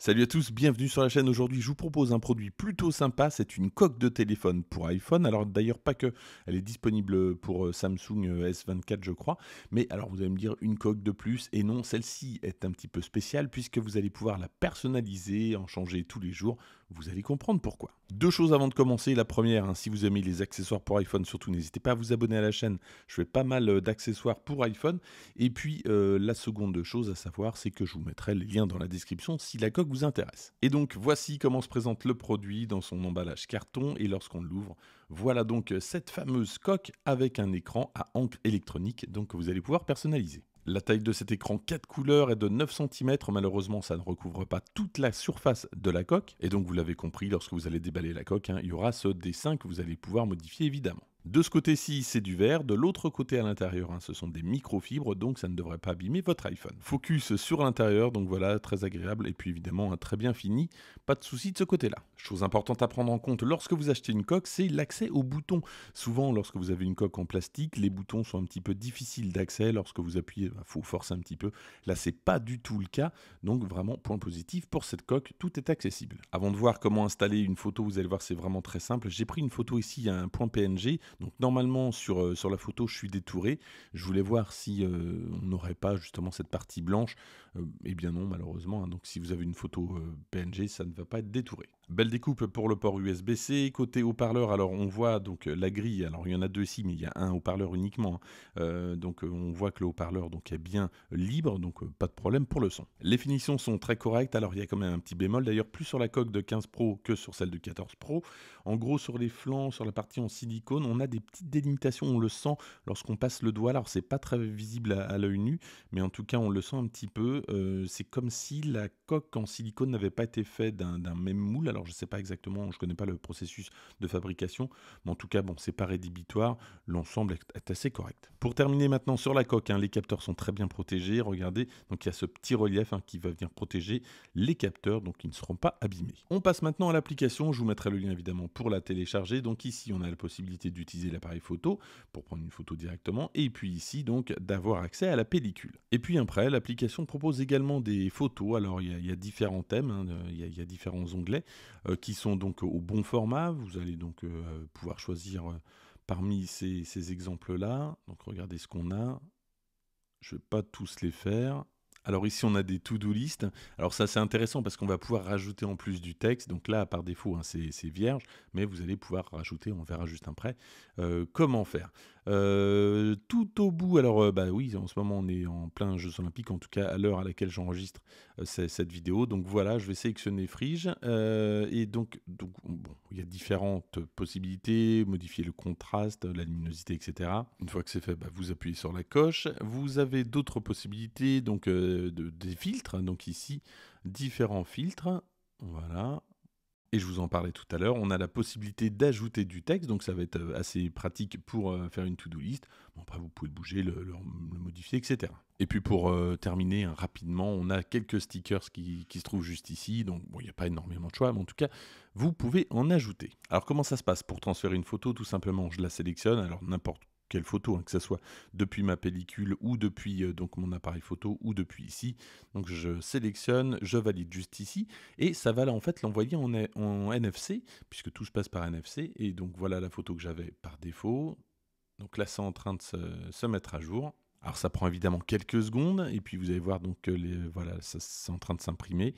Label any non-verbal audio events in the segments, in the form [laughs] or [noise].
Salut à tous, bienvenue sur la chaîne. Aujourd'hui, je vous propose un produit plutôt sympa. C'est une coque de téléphone pour iPhone. Alors d'ailleurs, pas que. Elle est disponible pour euh, Samsung euh, S24, je crois. Mais alors, vous allez me dire une coque de plus. Et non, celle-ci est un petit peu spéciale puisque vous allez pouvoir la personnaliser, en changer tous les jours. Vous allez comprendre pourquoi. Deux choses avant de commencer. La première, hein, si vous aimez les accessoires pour iPhone, surtout n'hésitez pas à vous abonner à la chaîne. Je fais pas mal euh, d'accessoires pour iPhone. Et puis euh, la seconde chose à savoir, c'est que je vous mettrai le lien dans la description si la coque vous intéresse. Et donc voici comment se présente le produit dans son emballage carton et lorsqu'on l'ouvre. Voilà donc cette fameuse coque avec un écran à encre électronique donc que vous allez pouvoir personnaliser. La taille de cet écran 4 couleurs est de 9 cm. Malheureusement, ça ne recouvre pas toute la surface de la coque. Et donc, vous l'avez compris, lorsque vous allez déballer la coque, hein, il y aura ce dessin que vous allez pouvoir modifier évidemment. De ce côté-ci, c'est du verre, de l'autre côté à l'intérieur, hein, ce sont des microfibres, donc ça ne devrait pas abîmer votre iPhone. Focus sur l'intérieur, donc voilà, très agréable, et puis évidemment, hein, très bien fini, pas de souci de ce côté-là. Chose importante à prendre en compte lorsque vous achetez une coque, c'est l'accès aux boutons. Souvent, lorsque vous avez une coque en plastique, les boutons sont un petit peu difficiles d'accès, lorsque vous appuyez, il bah, faut forcer un petit peu. Là, c'est pas du tout le cas, donc vraiment, point positif pour cette coque, tout est accessible. Avant de voir comment installer une photo, vous allez voir, c'est vraiment très simple. J'ai pris une photo ici à un point PNG, donc normalement sur, euh, sur la photo je suis détouré. Je voulais voir si euh, on n'aurait pas justement cette partie blanche. et euh, eh bien non malheureusement. Hein. donc si vous avez une photo PNG ça ne va pas être détouré. Belle découpe pour le port USB-C. Côté haut-parleur, alors on voit donc euh, la grille. Alors il y en a deux ici, mais il y a un haut-parleur uniquement. Hein. Euh, donc euh, on voit que le haut-parleur donc est bien libre, donc pas de problème pour le son. Les finitions sont très correctes. Alors il y a quand même un petit bémol. D'ailleurs plus sur la coque de 15 Pro que sur celle de 14 Pro. En gros sur les flancs, sur la partie en silicone, on a des petites délimitations. On le sent lorsqu'on passe le doigt. Alors c'est pas très visible à, l'œil nu, mais en tout cas on le sent un petit peu. c'est comme si la coque en silicone n'avait pas été faite d'un même moule. Alors je ne sais pas exactement, je ne connais pas le processus de fabrication, mais en tout cas, bon, c'est pas rédhibitoire, l'ensemble est assez correct. Pour terminer maintenant sur la coque, hein, les capteurs sont très bien protégés, regardez, donc il y a ce petit relief hein, qui va venir protéger les capteurs, donc ils ne seront pas abîmés. On passe maintenant à l'application, je vous mettrai le lien évidemment pour la télécharger, donc ici on a la possibilité d'utiliser l'appareil photo pour prendre une photo directement, et puis ici donc d'avoir accès à la pellicule. Et puis après, l'application propose également des photos, alors il y, a, différents thèmes, hein, il y a différents onglets, euh, qui sont donc au bon format. Vous allez donc euh, pouvoir choisir euh, parmi ces, exemples-là. Donc regardez ce qu'on a. Je ne vais pas tous les faire. Alors ici, on a des to-do list. Alors ça, c'est intéressant parce qu'on va pouvoir rajouter en plus du texte. Donc là, par défaut, hein, c'est vierge, mais vous allez pouvoir rajouter, on verra juste après, euh, comment faire. Euh, tout au bout, alors euh, bah oui, en ce moment, on est en plein Jeux Olympiques, en tout cas à l'heure à laquelle j'enregistre cette vidéo. Donc voilà, je vais sélectionner Frige. et donc, il y a différentes possibilités, modifier le contraste, la luminosité, etc. Une fois que c'est fait, bah, vous appuyez sur la coche. Vous avez d'autres possibilités, donc des filtres. Hein. Donc ici, différents filtres. Voilà. Et je vous en parlais tout à l'heure, on a la possibilité d'ajouter du texte, donc ça va être euh, assez pratique pour euh, faire une to-do list. après, vous pouvez bouger, le, modifier, etc. Et puis pour euh, terminer hein, rapidement, on a quelques stickers qui, se trouvent juste ici, donc il n'y a pas énormément de choix, mais en tout cas, vous pouvez en ajouter. Alors comment ça se passe Pour transférer une photo, tout simplement, je la sélectionne, alors n'importe quelle photo, hein, que ce soit depuis ma pellicule ou depuis euh, donc mon appareil photo ou depuis ici. Donc je sélectionne, je valide juste ici et ça va là en fait l'envoyer en, NFC puisque tout se passe par NFC et donc voilà la photo que j'avais par défaut. Donc là c'est en train de se, mettre à jour. Alors ça prend évidemment quelques secondes et puis vous allez voir donc les, voilà c'est en train de s'imprimer.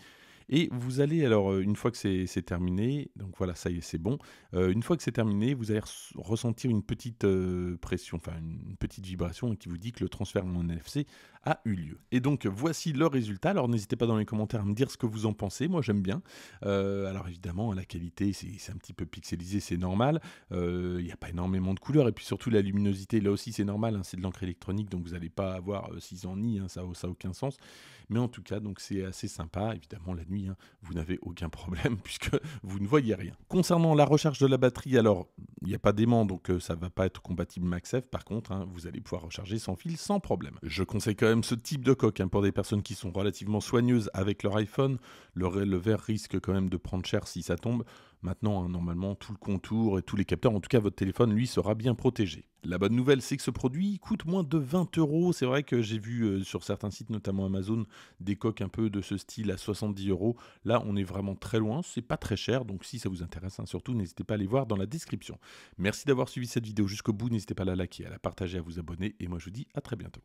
Et vous allez, alors, euh, une fois que c'est terminé, donc voilà, ça y est, c'est bon. Euh, une fois que c'est terminé, vous allez ressentir une petite euh, pression, enfin, une petite vibration qui vous dit que le transfert en NFC a eu lieu. Et donc, voici le résultat. Alors, n'hésitez pas dans les commentaires à me dire ce que vous en pensez. Moi, j'aime bien. alors, évidemment, la qualité, c'est un petit peu pixelisé, c'est normal. Il n'y a pas énormément de couleurs. Et puis, surtout, la luminosité, là aussi, c'est normal. Hein, c'est de l'encre électronique, donc vous n'allez pas avoir 6 ans ni, ça n'a aucun sens. Mais en tout cas, donc c'est assez sympa. Évidemment, la nuit, Hein, vous n'avez aucun problème [laughs] puisque vous ne voyez rien. Concernant la recharge de la batterie, alors il n'y a pas d'aimant donc euh, ça ne va pas être compatible maxf Par contre, hein, vous allez pouvoir recharger sans fil sans problème. Je conseille quand même ce type de coque hein, pour des personnes qui sont relativement soigneuses avec leur iPhone. le verre risque quand même de prendre cher si ça tombe. Maintenant, hein, normalement, tout le contour et tous les capteurs, en tout cas votre téléphone, lui, sera bien protégé. La bonne nouvelle, c'est que ce produit coûte moins de 20 euros. C'est vrai que j'ai vu euh, sur certains sites, notamment Amazon, des coques un peu de ce style à 70 euros. Là, on est vraiment très loin. C'est pas très cher. Donc, si ça vous intéresse, hein, surtout, n'hésitez pas à aller voir dans la description. Merci d'avoir suivi cette vidéo jusqu'au bout. N'hésitez pas à la liker, à la partager, à vous abonner. Et moi, je vous dis à très bientôt.